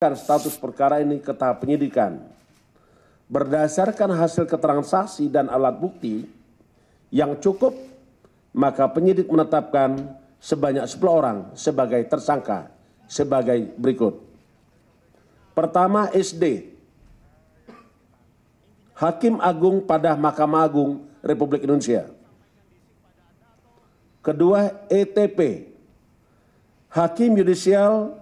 status perkara ini ke tahap penyidikan. Berdasarkan hasil keterangan saksi dan alat bukti yang cukup, maka penyidik menetapkan sebanyak 10 orang sebagai tersangka sebagai berikut. Pertama SD, Hakim Agung pada Mahkamah Agung Republik Indonesia. Kedua ETP, Hakim Yudisial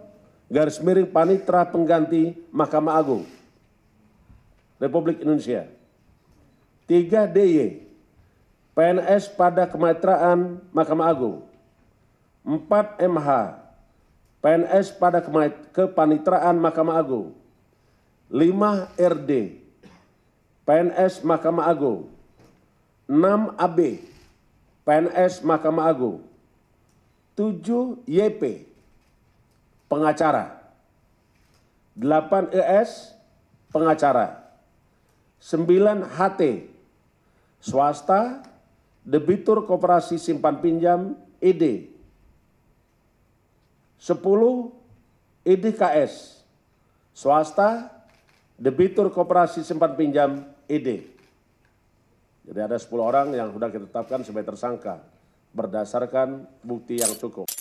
garis miring panitra pengganti Mahkamah Agung Republik Indonesia. 3 DY PNS pada kemitraan Mahkamah Agung. 4 MH PNS pada kepanitraan Mahkamah Agung. 5 RD PNS Mahkamah Agung. 6 AB PNS Mahkamah Agung. 7 YP pengacara. 8 ES pengacara. 9 HT swasta debitur koperasi simpan pinjam ID, 10 IDKS, swasta debitur koperasi simpan pinjam ID. E Jadi ada 10 orang yang sudah kita tetapkan sebagai tersangka berdasarkan bukti yang cukup.